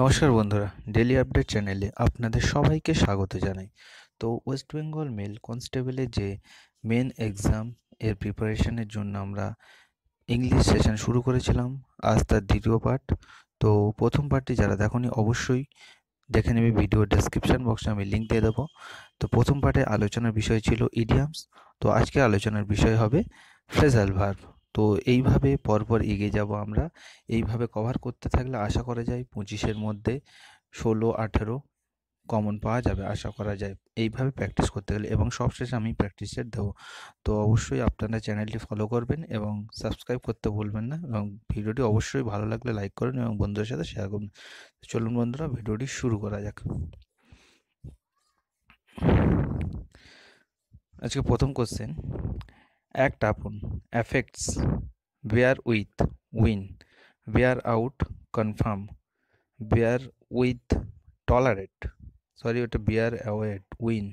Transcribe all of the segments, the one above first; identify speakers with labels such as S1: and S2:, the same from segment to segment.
S1: নমস্কার বন্ধুরা daily update চ্যানেলে আপনাদের সবাইকে স্বাগত জানাই তো ওয়েস্ট বেঙ্গল মেল কনস্টেবলের যে মেন এক্সাম এর প্রিপারেশনের জন্য আমরা ইংলিশ সেশন শুরু করেছিলাম আজ তার দ্বিতীয় পার্ট তো প্রথম পার্টটি যারা দেখনি অবশ্যই দেখে নেবে ভিডিও ডেসক্রিপশন বক্সে আমি লিঙ্ক দিয়ে দেবো তো প্রথম পার্টে আলোচনার বিষয় ছিল ইডিয়ামস তো আজকে আলোচনার বিষয় হবে ফ্রেজাল ভার্ভ তো এইভাবে পরপর এগিয়ে যাব আমরা এইভাবে কভার করতে থাকলে আশা করা যায় পঁচিশের মধ্যে ষোলো আঠেরো কমন পাওয়া যাবে আশা করা যায় এইভাবে প্র্যাকটিস করতে গেলে এবং সবশেষে আমি প্র্যাকটিসের দেবো তো অবশ্যই আপনারা চ্যানেলটি ফলো করবেন এবং সাবস্ক্রাইব করতে ভুলবেন না এবং ভিডিওটি অবশ্যই ভালো লাগলে লাইক করুন এবং বন্ধুদের সাথে শেয়ার করুন চলুন বন্ধুরা ভিডিওটি শুরু করা যাক আজকে প্রথম question act upon, affects, bear with, win, bear out, confirm, bear with, tolerate. Sorry, এটা bear away, win.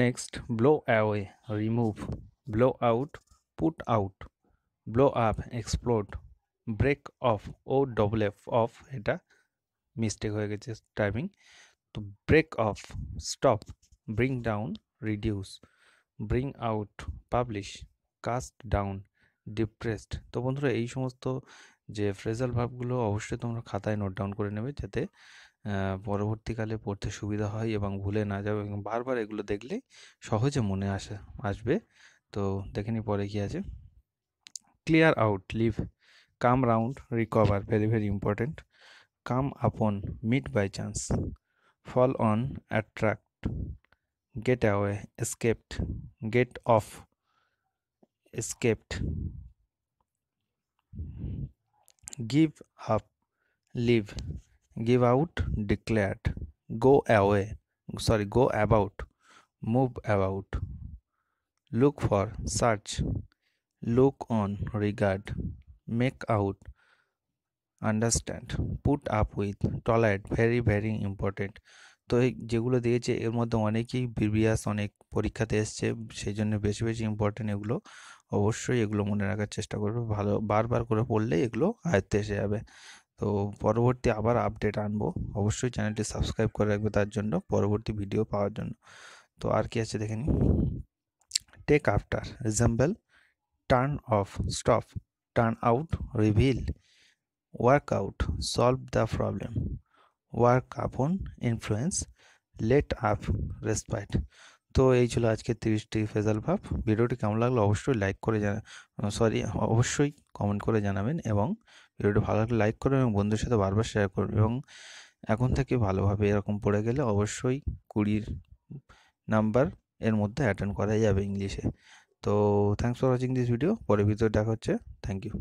S1: Next, blow away, remove, blow out, put out, blow up, explode, break off, ও double f off এটা mistake হয়ে গেছে timing তো break off stop bring down reduce bring out publish cast down depressed তো বন্ধুরা এই সমস্ত যে ফ্রেজাল ভাবগুলো অবশ্যই তোমরা খাতায় নোট ডাউন করে নেবে যাতে পরবর্তীকালে পড়তে সুবিধা হয় এবং ভুলে না যাবে এবং বারবার এগুলো দেখলে সহজে মনে আসে আসবে তো দেখে পরে কী আছে clear out leave come round recover very very important come upon meet by chance fall on attract get away escaped get off escaped give up leave give out declared go away sorry go about move about look for search look on regard make out understand put up with tolerate very very important তো এই যেগুলো দিয়েছে এর মধ্যে অনেকেই BBS অনেক পরীক্ষাতে এসছে সেই জন্য বেশি বেশি ইম্পর্টেন্ট এগুলো অবশ্যই এগুলো মনে রাখার চেষ্টা করবে ভালো বারবার করে পড়লে এগুলো আয়ত্তে এসে যাবে তো পরবর্তী আবার আপডেট আনবো অবশ্যই চ্যানেলটি সাবস্ক্রাইব করে রাখবে তার জন্য পরবর্তী ভিডিও পাওয়ার জন্য তো আর কি আছে দেখে নিই take after resemble turn off stop turn out reveal work out solve the problem work upon influence let up respite তো এই ছিল আজকের তিরিশটি ফেজাল ভাব ভিডিওটি কেমন লাগলো অবশ্যই লাইক করে জানা সরি অবশ্যই কমেন্ট করে জানাবেন এবং ভিডিওটি ভালো লাগলে লাইক করবেন এবং বন্ধুর সাথে বারবার শেয়ার করবেন এবং এখন থেকে ভালোভাবে এরকম পড়ে গেলে অবশ্যই কুড়ির নাম্বার এর মধ্যে অ্যাটেন্ড করা যাবে ইংলিশে তো thanks for watching this video পরে ভিতরে দেখা হচ্ছে থ্যাংক ইউ